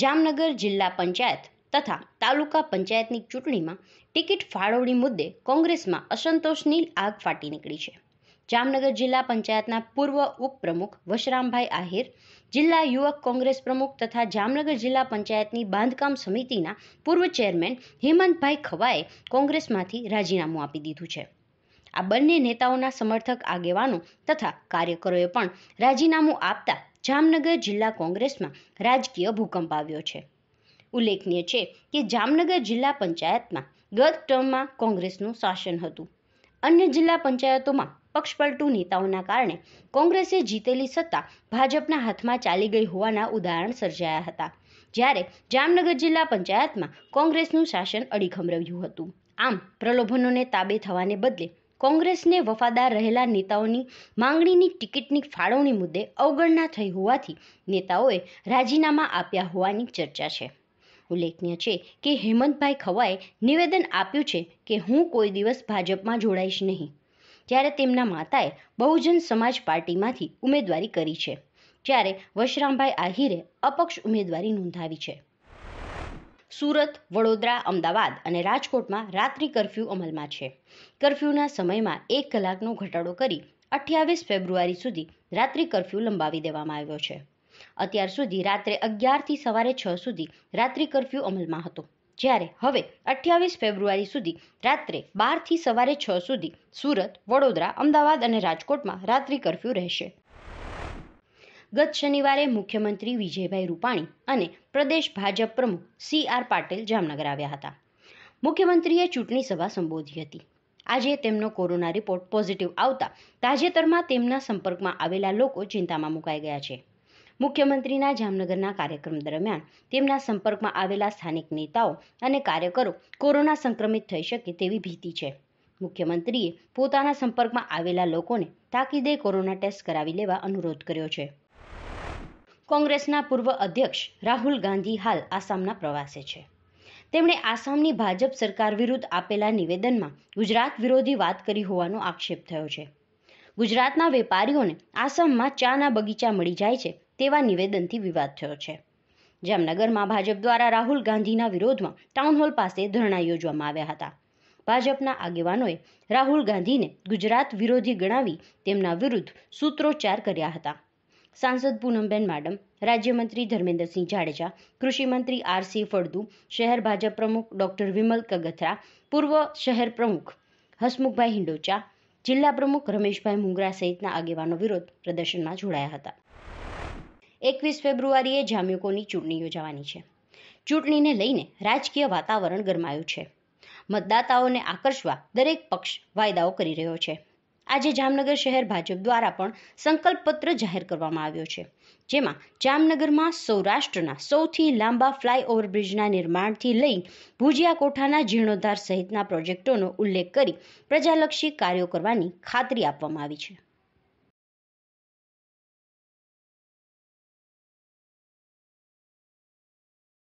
જામનગર જિલ્લા પંચાયત તથા તાલુકા પંચાયતની ચૂંટણીમાં ટિકિટ ફાળવણી મુદ્દે કોંગ્રેસમાં અસંતોષની આગ ફાટી નીકળી છે જામનગર જિલ્લા પંચાયતના પૂર્વ ઉપપ્રમુખ વશરામભાઈ આહિર જિલ્લા યુવક કોંગ્રેસ પ્રમુખ તથા જામનગર જિલ્લા પંચાયતની બાંધકામ સમિતિના પૂર્વ ચેરમેન હેમંતભાઈ ખવાએ કોંગ્રેસમાંથી રાજીનામું આપી દીધું છે આ બંને નેતાઓના સમર્થક આગેવાનો તથા કાર્યકરોએ પણ રાજીનામું આપતા જામનગર જિલ્લા કોંગ્રેસમાં રાજકીય ભૂકંપ આવ્યો છે ઉલ્લેખનીય છે કે જામનગર જિલ્લા પંચાયતમાં ગત ટર્મમાં કોંગ્રેસનું શાસન હતું અન્ય જિલ્લા પંચાયતોમાં પક્ષપલટુ નેતાઓના કારણે કોંગ્રેસે જીતેલી સત્તા ભાજપના હાથમાં ચાલી ગઈ હોવાના ઉદાહરણ સર્જાયા હતા જ્યારે જામનગર જિલ્લા પંચાયતમાં કોંગ્રેસનું શાસન અડીખમ રહ્યું હતું આમ પ્રલોભનોને તાબે થવાને બદલે કોંગ્રેસને વફાદાર રહેલા નેતાઓની માંગણીની ટિકિટની ફાળવણી મુદ્દે અવગણના થઈ હોવાથી નેતાઓએ રાજીનામા આપ્યા હોવાની ચર્ચા છે ઉલ્લેખનીય છે કે હેમંતભાઈ ખવાએ નિવેદન આપ્યું છે કે હું કોઈ દિવસ ભાજપમાં જોડાઈશ નહીં જ્યારે તેમના માતાએ બહુજન સમાજ પાર્ટીમાંથી ઉમેદવારી કરી છે જ્યારે વશરામભાઈ આહિરે અપક્ષ ઉમેદવારી નોંધાવી છે સુરત વડોદરા અમદાવાદ અને રાજકોટમાં રાત્રિ કરફ્યુ અમલમાં છે કરફ્યુના સમયમાં એક કલાકનો ઘટાડો કરી અઠ્યાવીસ ફેબ્રુઆરી સુધી રાત્રિ કરફ્યુ લંબાવી દેવામાં આવ્યો છે અત્યાર સુધી રાત્રે અગિયારથી સવારે છ સુધી રાત્રિ કરફ્યુ અમલમાં હતો જ્યારે હવે અઠ્યાવીસ ફેબ્રુઆરી સુધી રાત્રે બારથી સવારે છ સુધી સુરત વડોદરા અમદાવાદ અને રાજકોટમાં રાત્રિ કરફ્યુ રહેશે ગત શનિવારે મુખ્યમંત્રી વિજયભાઈ રૂપાણી અને પ્રદેશ ભાજપ પ્રમુખ સી આર પાટીલ જામનગર આવ્યા હતા મુખ્યમંત્રીએ ચૂંટણી સભા સંબોધી હતી આજે તેમનો કોરોના રિપોર્ટ પોઝિટિવ આવતા તાજેતરમાં તેમના સંપર્કમાં આવેલા લોકો ચિંતામાં મુકાઈ ગયા છે મુખ્યમંત્રીના જામનગરના કાર્યક્રમ દરમિયાન તેમના સંપર્કમાં આવેલા સ્થાનિક નેતાઓ અને કાર્યકરો કોરોના સંક્રમિત થઈ શકે તેવી ભીતિ છે મુખ્યમંત્રીએ પોતાના સંપર્કમાં આવેલા લોકોને તાકીદે કોરોના ટેસ્ટ કરાવી લેવા અનુરોધ કર્યો છે કોંગ્રેસના પૂર્વ અધ્યક્ષ રાહુલ ગાંધી હાલ આસામના પ્રવાસે છે તેમણે આસામની ભાજપ સરકાર વિરુદ્ધ આપેલા નિવેદનમાં ગુજરાત વિરોધી વાત કરી હોવાનો આક્ષેપ થયો છે ગુજરાતના વેપારીઓને આસામમાં ચાના બગીચા મળી જાય છે તેવા નિવેદનથી વિવાદ થયો છે જામનગરમાં ભાજપ દ્વારા રાહુલ ગાંધીના વિરોધમાં ટાઉનહોલ પાસે ધરણા યોજવામાં આવ્યા હતા ભાજપના આગેવાનોએ રાહુલ ગાંધીને ગુજરાત વિરોધી ગણાવી તેમના વિરુદ્ધ સૂત્રોચ્ચાર કર્યા હતા સાંસદ પૂનમબેન માડમ રાજ્યમંત્રી ધર્મેન્દ્રસિંહ જાડેજા કૃષિમંત્રી આરસી ફળદુ શહેર ભાજપ પ્રમુખ ડોક્ટર વિમલ કગથરા પૂર્વ શહેર પ્રમુખ હસમુખભાઈ હિંડોચા જિલ્લા પ્રમુખ રમેશભાઈ મુંગરા સહિતના આગેવાનો વિરોધ પ્રદર્શનમાં જોડાયા હતા એકવીસ ફેબ્રુઆરીએ જામ્યુકોની ચૂંટણી યોજાવાની છે ચૂંટણીને લઈને રાજકીય વાતાવરણ ગરમાયું છે મતદાતાઓને આકર્ષવા દરેક પક્ષ વાયદાઓ કરી રહ્યો છે આજે જામનગર શહેર ભાજપ દ્વારા પણ સંકલ્પ પત્ર જાહેર કરવામાં આવ્યો છે જેમાં જામનગરમાં સૌરાષ્ટ્રના સૌથી લાંબા ફ્લાયઓવર બ્રિજના નિર્માણથી લઈ ભુજિયા કોઠાના જીર્ણોદ્ધાર સહિતના પ્રોજેક્ટોનો ઉલ્લેખ કરી પ્રજાલક્ષી કાર્યો કરવાની ખાતરી આપવામાં આવી છે